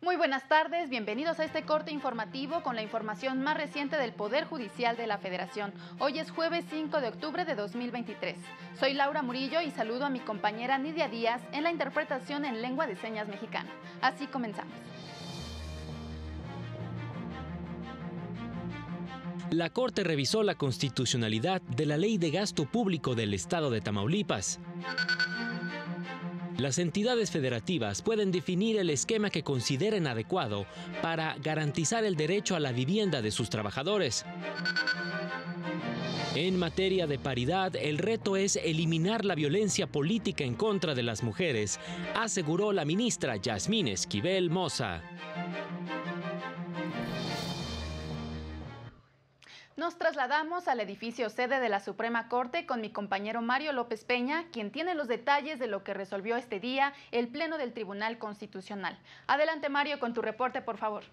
Muy buenas tardes, bienvenidos a este corte informativo con la información más reciente del Poder Judicial de la Federación. Hoy es jueves 5 de octubre de 2023. Soy Laura Murillo y saludo a mi compañera Nidia Díaz en la interpretación en lengua de señas mexicana. Así comenzamos. La Corte revisó la constitucionalidad de la Ley de Gasto Público del Estado de Tamaulipas. Las entidades federativas pueden definir el esquema que consideren adecuado para garantizar el derecho a la vivienda de sus trabajadores. En materia de paridad, el reto es eliminar la violencia política en contra de las mujeres, aseguró la ministra Yasmín Esquivel Moza. Nos trasladamos al edificio sede de la Suprema Corte con mi compañero Mario López Peña, quien tiene los detalles de lo que resolvió este día el Pleno del Tribunal Constitucional. Adelante Mario con tu reporte, por favor.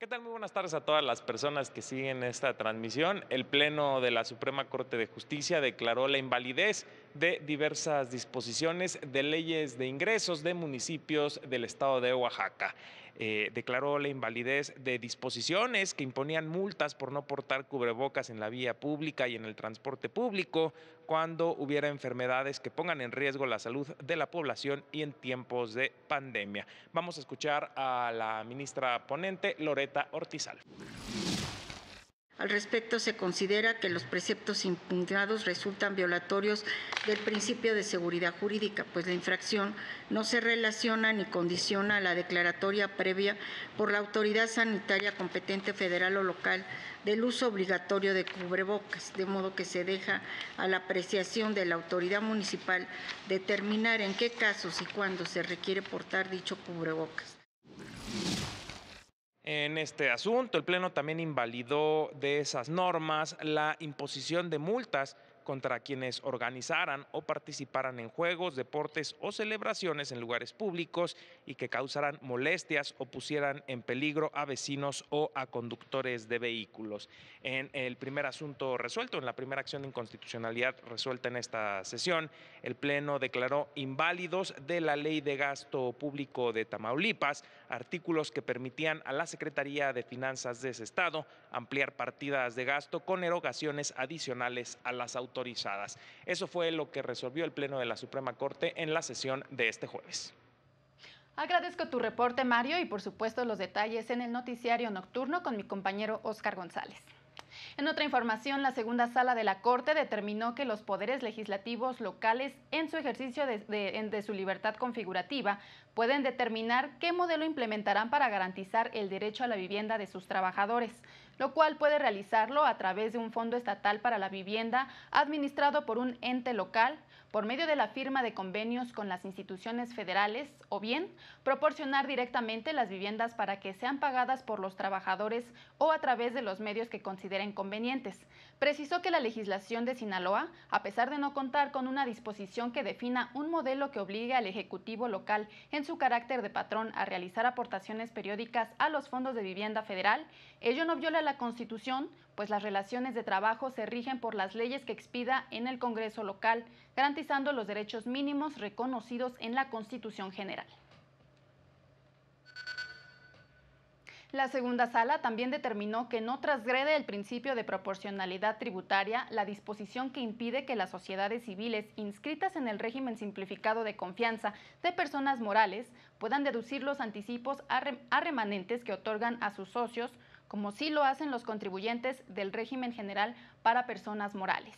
¿Qué tal? Muy buenas tardes a todas las personas que siguen esta transmisión. El Pleno de la Suprema Corte de Justicia declaró la invalidez de diversas disposiciones de leyes de ingresos de municipios del estado de Oaxaca. Eh, declaró la invalidez de disposiciones que imponían multas por no portar cubrebocas en la vía pública y en el transporte público cuando hubiera enfermedades que pongan en riesgo la salud de la población y en tiempos de pandemia. Vamos a escuchar a la ministra ponente Loreta Ortizal. Al respecto, se considera que los preceptos impugnados resultan violatorios del principio de seguridad jurídica, pues la infracción no se relaciona ni condiciona a la declaratoria previa por la autoridad sanitaria competente federal o local del uso obligatorio de cubrebocas, de modo que se deja a la apreciación de la autoridad municipal determinar en qué casos y cuándo se requiere portar dicho cubrebocas en este asunto. El Pleno también invalidó de esas normas la imposición de multas contra quienes organizaran o participaran en juegos, deportes o celebraciones en lugares públicos y que causaran molestias o pusieran en peligro a vecinos o a conductores de vehículos. En el primer asunto resuelto, en la primera acción de inconstitucionalidad resuelta en esta sesión, el Pleno declaró inválidos de la Ley de Gasto Público de Tamaulipas artículos que permitían a la Secretaría de Finanzas de ese estado ampliar partidas de gasto con erogaciones adicionales a las autoridades autorizadas. Eso fue lo que resolvió el Pleno de la Suprema Corte en la sesión de este jueves. Agradezco tu reporte, Mario, y por supuesto los detalles en el noticiario nocturno con mi compañero Oscar González. En otra información, la segunda sala de la Corte determinó que los poderes legislativos locales, en su ejercicio de, de, su libertad configurativa, pueden determinar qué modelo implementarán para garantizar el derecho a la vivienda de sus trabajadores, lo cual puede realizarlo a través de un fondo estatal para la vivienda administrado por un ente local, por medio de la firma de convenios con las instituciones federales o bien proporcionar directamente las viviendas para que sean pagadas por los trabajadores o a través de los medios que consideren convenientes. Precisó que la legislación de Sinaloa, a pesar de no contar con una disposición que defina un modelo que obligue al Ejecutivo local su carácter de patrón a realizar aportaciones periódicas a los fondos de vivienda federal, ello no viola la Constitución, pues las relaciones de trabajo se rigen por las leyes que expida en el Congreso local, garantizando los derechos mínimos reconocidos en la Constitución General. La segunda sala también determinó que no trasgrede el principio de proporcionalidad tributaria la disposición que impide que las sociedades civiles inscritas en el régimen simplificado de confianza de personas morales puedan deducir los anticipos a, remanentes que otorgan a sus socios, como sí lo hacen los contribuyentes del régimen general para personas morales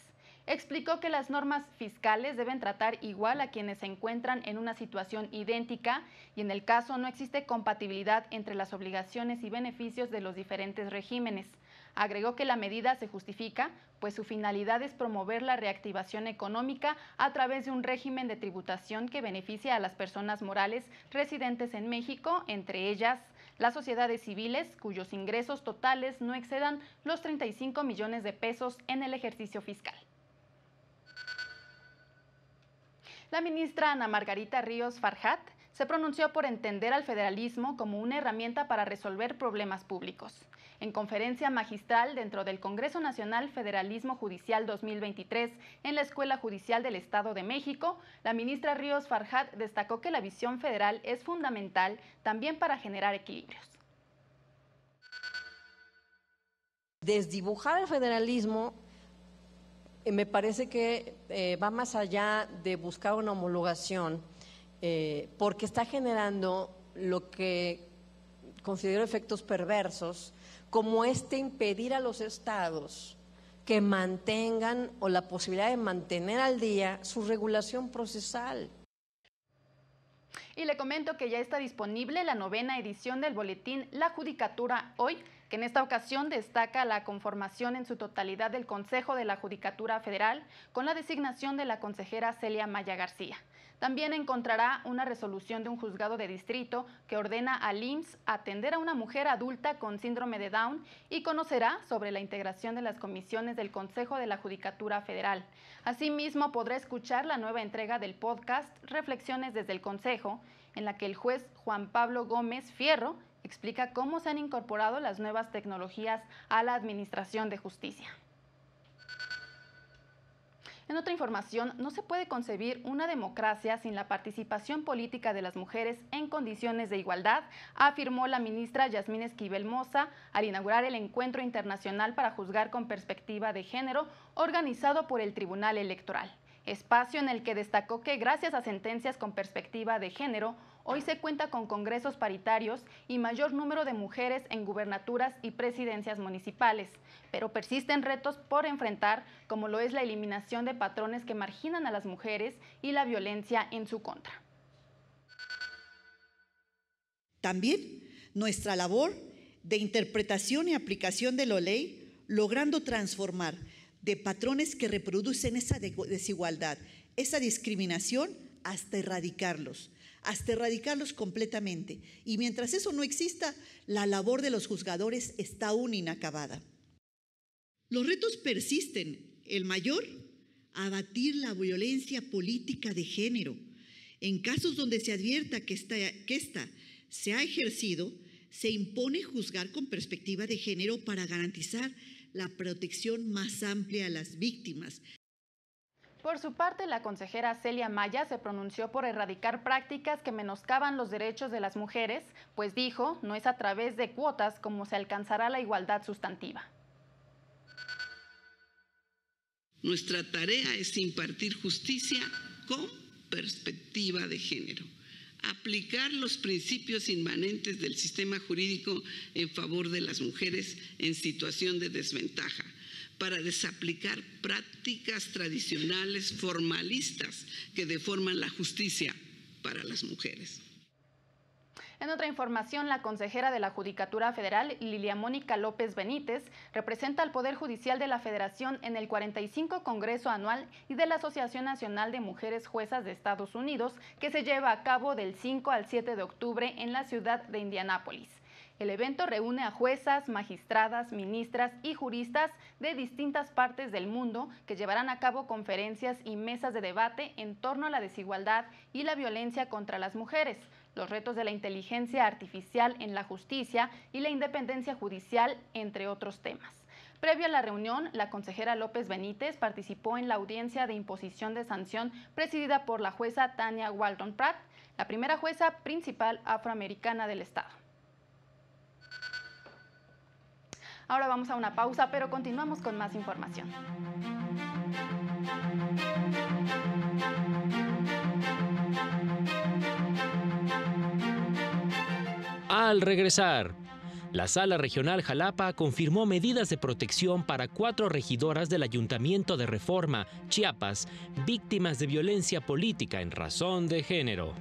explicó que las normas fiscales deben tratar igual a quienes se encuentran en una situación idéntica y en el caso no existe compatibilidad entre las obligaciones y beneficios de los diferentes regímenes. Agregó que la medida se justifica, pues su finalidad es promover la reactivación económica a través de un régimen de tributación que beneficia a las personas morales residentes en México, entre ellas las sociedades civiles cuyos ingresos totales no excedan los 35 millones de pesos en el ejercicio fiscal. La ministra Ana Margarita Ríos Farhat se pronunció por entender al federalismo como una herramienta para resolver problemas públicos. En conferencia magistral dentro del Congreso Nacional Federalismo Judicial 2023 en la Escuela Judicial del Estado de México, la ministra Ríos Farhat destacó que la visión federal es fundamental también para generar equilibrios. Desdibujar el federalismo eh, me parece que eh, va más allá de buscar una homologación, eh, porque está generando lo que considero efectos perversos, como este impedir a los estados que mantengan o la posibilidad de mantener al día su regulación procesal. Y le comento que ya está disponible la novena edición del boletín La Judicatura Hoy que en esta ocasión destaca la conformación en su totalidad del Consejo de la Judicatura Federal con la designación de la consejera Celia Maya García. También encontrará una resolución de un juzgado de distrito que ordena al IMSS atender a una mujer adulta con síndrome de Down y conocerá sobre la integración de las comisiones del Consejo de la Judicatura Federal. Asimismo, podrá escuchar la nueva entrega del podcast Reflexiones desde el Consejo, en la que el juez Juan Pablo Gómez Fierro explica cómo se han incorporado las nuevas tecnologías a la Administración de Justicia. En otra información, no se puede concebir una democracia sin la participación política de las mujeres en condiciones de igualdad, afirmó la ministra Yasmín Esquivel Moza al inaugurar el Encuentro Internacional para Juzgar con Perspectiva de Género organizado por el Tribunal Electoral espacio en el que destacó que gracias a sentencias con perspectiva de género, hoy se cuenta con congresos paritarios y mayor número de mujeres en gubernaturas y presidencias municipales, pero persisten retos por enfrentar, como lo es la eliminación de patrones que marginan a las mujeres y la violencia en su contra. También nuestra labor de interpretación y aplicación de la ley, logrando transformar de patrones que reproducen esa desigualdad, esa discriminación, hasta erradicarlos, hasta erradicarlos completamente. Y mientras eso no exista, la labor de los juzgadores está aún inacabada. Los retos persisten. El mayor, abatir la violencia política de género. En casos donde se advierta que esta, que esta se ha ejercido, se impone juzgar con perspectiva de género para garantizar la protección más amplia a las víctimas. Por su parte, la consejera Celia Maya se pronunció por erradicar prácticas que menoscaban los derechos de las mujeres, pues dijo, no es a través de cuotas como se alcanzará la igualdad sustantiva. Nuestra tarea es impartir justicia con perspectiva de género aplicar los principios inmanentes del sistema jurídico en favor de las mujeres en situación de desventaja, para desaplicar prácticas tradicionales formalistas que deforman la justicia para las mujeres. En otra información, la consejera de la Judicatura Federal, Lilia Mónica López Benítez, representa al Poder Judicial de la Federación en el 45 Congreso Anual y de la Asociación Nacional de Mujeres Juezas de Estados Unidos, que se lleva a cabo del 5 al 7 de octubre en la ciudad de Indianápolis. El evento reúne a juezas, magistradas, ministras y juristas de distintas partes del mundo que llevarán a cabo conferencias y mesas de debate en torno a la desigualdad y la violencia contra las mujeres, los retos de la inteligencia artificial en la justicia y la independencia judicial, entre otros temas. Previo a la reunión, la consejera López Benítez participó en la audiencia de imposición de sanción presidida por la jueza Tania Walton Pratt, la primera jueza principal afroamericana del Estado. Ahora vamos a una pausa, pero continuamos con más información. al regresar. La Sala Regional Jalapa confirmó medidas de protección para cuatro regidoras del Ayuntamiento de Reforma, Chiapas, víctimas de violencia política en razón de género.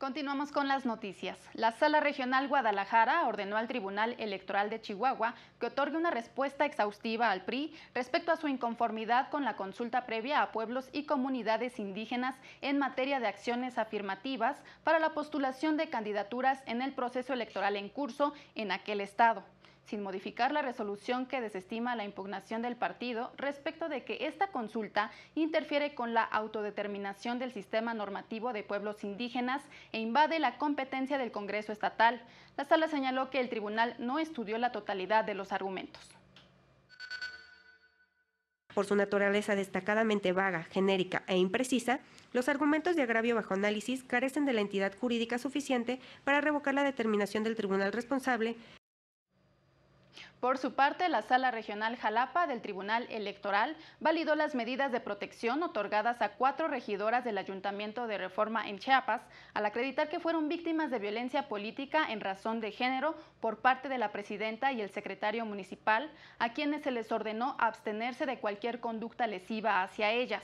Continuamos con las noticias. La Sala Regional Guadalajara ordenó al Tribunal Electoral de Chihuahua que otorgue una respuesta exhaustiva al PRI respecto a su inconformidad con la consulta previa a pueblos y comunidades indígenas en materia de acciones afirmativas para la postulación de candidaturas en el proceso electoral en curso en aquel estado sin modificar la resolución que desestima la impugnación del partido respecto de que esta consulta interfiere con la autodeterminación del sistema normativo de pueblos indígenas e invade la competencia del Congreso Estatal. La sala señaló que el tribunal no estudió la totalidad de los argumentos. Por su naturaleza destacadamente vaga, genérica e imprecisa, los argumentos de agravio bajo análisis carecen de la entidad jurídica suficiente para revocar la determinación del tribunal responsable por su parte, la Sala Regional Jalapa del Tribunal Electoral validó las medidas de protección otorgadas a cuatro regidoras del Ayuntamiento de Reforma en Chiapas al acreditar que fueron víctimas de violencia política en razón de género por parte de la presidenta y el secretario municipal, a quienes se les ordenó abstenerse de cualquier conducta lesiva hacia ellas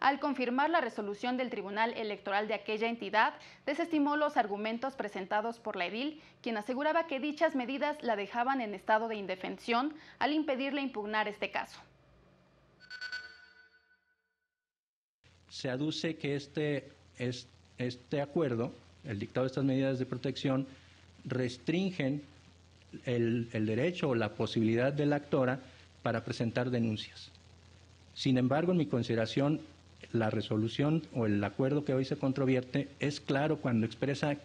al confirmar la resolución del Tribunal Electoral de aquella entidad, desestimó los argumentos presentados por la edil, quien aseguraba que dichas medidas la dejaban en estado de indefensión al impedirle impugnar este caso. Se aduce que este, este acuerdo, el dictado de estas medidas de protección, restringen el, el, derecho o la posibilidad de la actora para presentar denuncias. Sin embargo, en mi consideración, la resolución o el acuerdo que hoy se controvierte es claro cuando expresa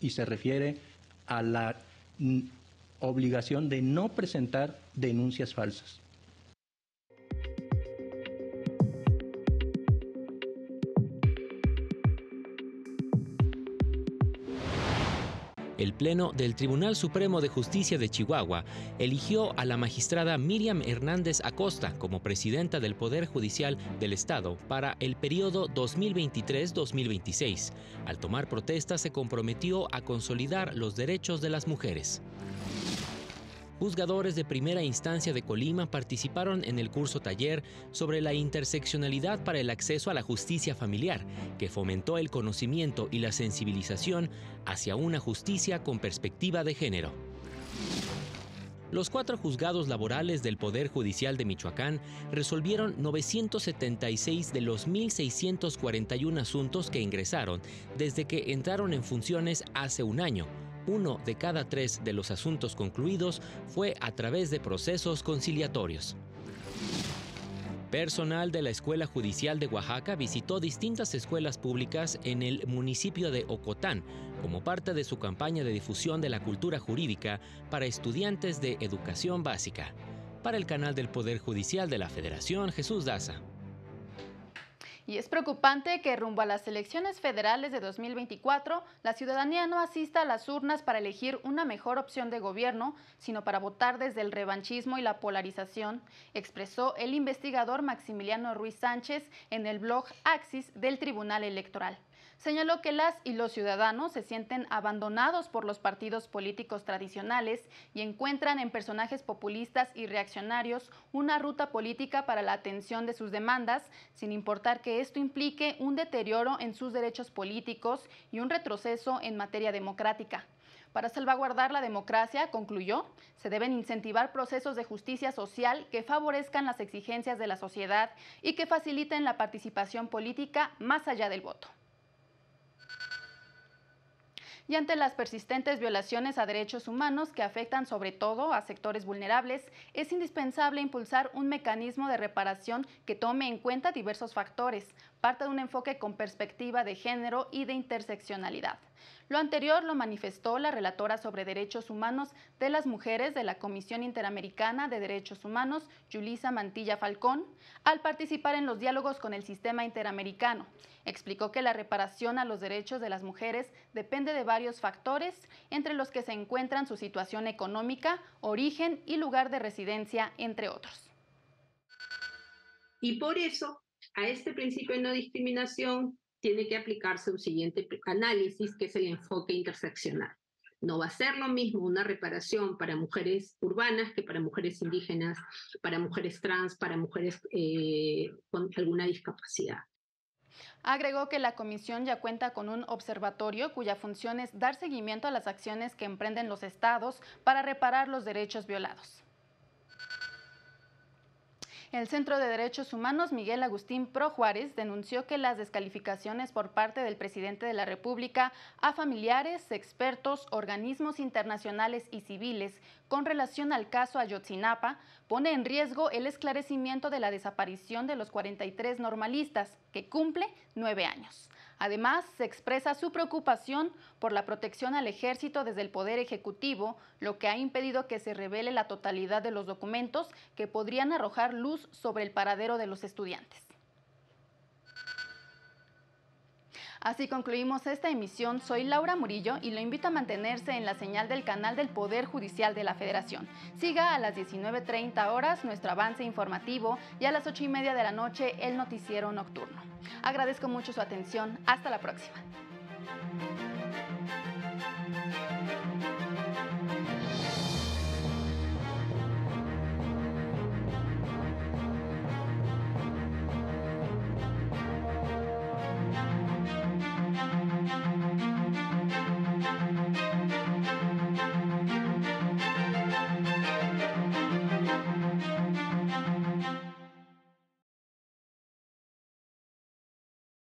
y se refiere a la obligación de no presentar denuncias falsas. El Pleno del Tribunal Supremo de Justicia de Chihuahua eligió a la magistrada Miriam Hernández Acosta como presidenta del Poder Judicial del Estado para el periodo 2023-2026. Al tomar protesta se comprometió a consolidar los derechos de las mujeres juzgadores de primera instancia de Colima participaron en el curso taller sobre la interseccionalidad para el acceso a la justicia familiar, que fomentó el conocimiento y la sensibilización hacia una justicia con perspectiva de género. Los cuatro juzgados laborales del Poder Judicial de Michoacán resolvieron 976 de los 1.641 asuntos que ingresaron desde que entraron en funciones hace un año uno de cada tres de los asuntos concluidos fue a través de procesos conciliatorios. Personal de la Escuela Judicial de Oaxaca visitó distintas escuelas públicas en el municipio de Ocotán como parte de su campaña de difusión de la cultura jurídica para estudiantes de educación básica. Para el canal del Poder Judicial de la Federación, Jesús Daza. Y es preocupante que rumbo a las elecciones federales de 2024, la ciudadanía no asista a las urnas para elegir una mejor opción de gobierno, sino para votar desde el revanchismo y la polarización, expresó el investigador Maximiliano Ruiz Sánchez en el blog Axis del Tribunal Electoral señaló que las y los ciudadanos se sienten abandonados por los partidos políticos tradicionales y encuentran en personajes populistas y reaccionarios una ruta política para la atención de sus demandas, sin importar que esto implique un deterioro en sus derechos políticos y un retroceso en materia democrática. Para salvaguardar la democracia, concluyó, se deben incentivar procesos de justicia social que favorezcan las exigencias de la sociedad y que faciliten la participación política más allá del voto y ante las persistentes violaciones a derechos humanos que afectan sobre todo a sectores vulnerables, es indispensable impulsar un mecanismo de reparación que tome en cuenta diversos factores, parte de un enfoque con perspectiva de género y de interseccionalidad. Lo anterior lo manifestó la relatora sobre derechos humanos de las mujeres de la Comisión Interamericana de Derechos Humanos, Yulisa Mantilla Falcón, al participar en los diálogos con el sistema interamericano. Explicó que la reparación a los derechos de las mujeres depende de varios factores, entre los que se encuentran su situación económica, origen y lugar de residencia, entre otros. Y por eso, a este principio de no discriminación tiene que aplicarse un siguiente análisis, que es el enfoque interseccional. No va a ser lo mismo una reparación para mujeres urbanas que para mujeres indígenas, para mujeres trans, para mujeres eh, con alguna discapacidad. Agregó que la comisión ya cuenta con un observatorio cuya función es dar seguimiento a las acciones que emprenden los estados para reparar los derechos violados. El Centro de Derechos Humanos Miguel Agustín Pro Juárez denunció que las descalificaciones por parte del presidente de la República a familiares, expertos, organismos internacionales y civiles con relación al caso Ayotzinapa pone en riesgo el esclarecimiento de la desaparición de los 43 normalistas, que cumple nueve años. Además, se expresa su preocupación por la protección al ejército desde el Poder Ejecutivo, lo que ha impedido que se revele la totalidad de los documentos que podrían arrojar luz sobre el paradero de los estudiantes. Así concluimos esta emisión. Soy Laura Murillo y lo invito a mantenerse en la señal del canal del Poder Judicial de la Federación. Siga a las 19.30 horas nuestro avance informativo y a las 8 y media de la noche el noticiero nocturno. Agradezco mucho su atención. Hasta la próxima.